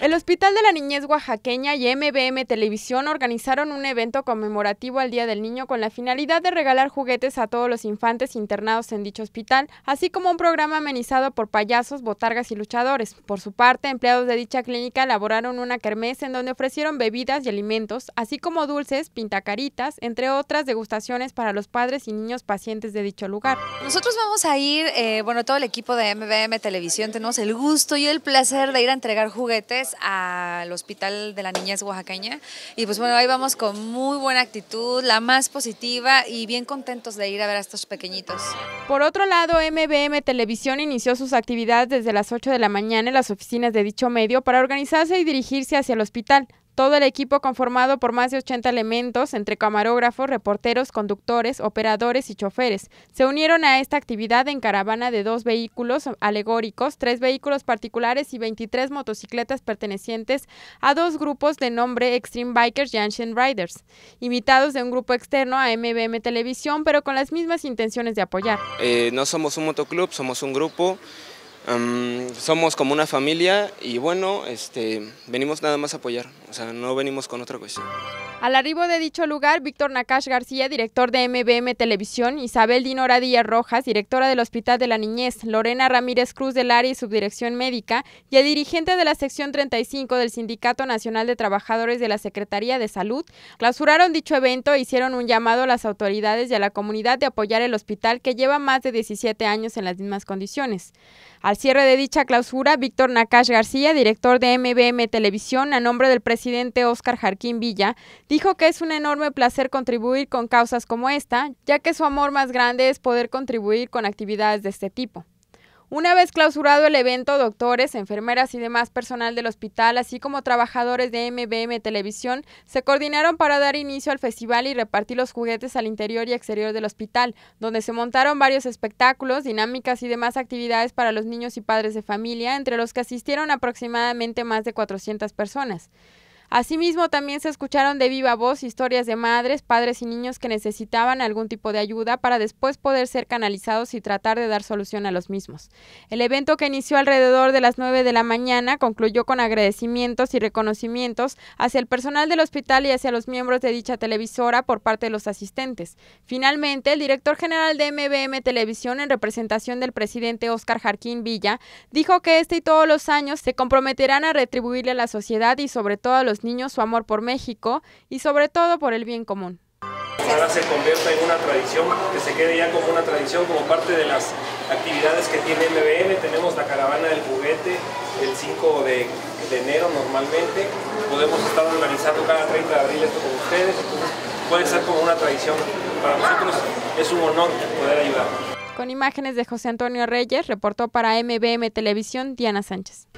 El Hospital de la Niñez Oaxaqueña y MBM Televisión organizaron un evento conmemorativo al Día del Niño con la finalidad de regalar juguetes a todos los infantes internados en dicho hospital, así como un programa amenizado por payasos, botargas y luchadores. Por su parte, empleados de dicha clínica elaboraron una kermés en donde ofrecieron bebidas y alimentos, así como dulces, pintacaritas, entre otras degustaciones para los padres y niños pacientes de dicho lugar. Nosotros vamos a ir, eh, bueno, todo el equipo de MBM Televisión tenemos el gusto y el placer de ir a entregar juguetes al Hospital de la Niñez Oaxaqueña. Y pues bueno, ahí vamos con muy buena actitud, la más positiva y bien contentos de ir a ver a estos pequeñitos. Por otro lado, MBM Televisión inició sus actividades desde las 8 de la mañana en las oficinas de dicho medio para organizarse y dirigirse hacia el hospital. Todo el equipo conformado por más de 80 elementos, entre camarógrafos, reporteros, conductores, operadores y choferes, se unieron a esta actividad en caravana de dos vehículos alegóricos, tres vehículos particulares y 23 motocicletas pertenecientes a dos grupos de nombre Extreme Bikers y Ancient Riders, invitados de un grupo externo a MBM Televisión, pero con las mismas intenciones de apoyar. Eh, no somos un motoclub, somos un grupo somos como una familia y bueno, este, venimos nada más a apoyar, o sea, no venimos con otra cuestión. Al arribo de dicho lugar, Víctor Nakash García, director de MBM Televisión, Isabel Dinora Díaz Rojas, directora del Hospital de la Niñez, Lorena Ramírez Cruz del área y subdirección médica, y el dirigente de la sección 35 del Sindicato Nacional de Trabajadores de la Secretaría de Salud, clausuraron dicho evento e hicieron un llamado a las autoridades y a la comunidad de apoyar el hospital que lleva más de 17 años en las mismas condiciones. Al cierre de dicha clausura, Víctor Nakash García, director de MBM Televisión, a nombre del presidente Óscar Jarquín Villa, Dijo que es un enorme placer contribuir con causas como esta, ya que su amor más grande es poder contribuir con actividades de este tipo. Una vez clausurado el evento, doctores, enfermeras y demás personal del hospital, así como trabajadores de MBM Televisión, se coordinaron para dar inicio al festival y repartir los juguetes al interior y exterior del hospital, donde se montaron varios espectáculos, dinámicas y demás actividades para los niños y padres de familia, entre los que asistieron aproximadamente más de 400 personas. Asimismo, también se escucharon de viva voz historias de madres, padres y niños que necesitaban algún tipo de ayuda para después poder ser canalizados y tratar de dar solución a los mismos. El evento que inició alrededor de las 9 de la mañana concluyó con agradecimientos y reconocimientos hacia el personal del hospital y hacia los miembros de dicha televisora por parte de los asistentes. Finalmente, el director general de MBM Televisión, en representación del presidente Oscar Jarquín Villa, dijo que este y todos los años se comprometerán a retribuirle a la sociedad y sobre todo a los niños su amor por México y sobre todo por el bien común. Ahora se convierta en una tradición, que se quede ya como una tradición, como parte de las actividades que tiene MBM. Tenemos la caravana del juguete el 5 de, enero normalmente. Podemos estar organizando cada 30 de abril esto con ustedes. Entonces puede ser como una tradición. Para nosotros es un honor poder ayudar. Con imágenes de José Antonio Reyes, reportó para MBM Televisión Diana Sánchez.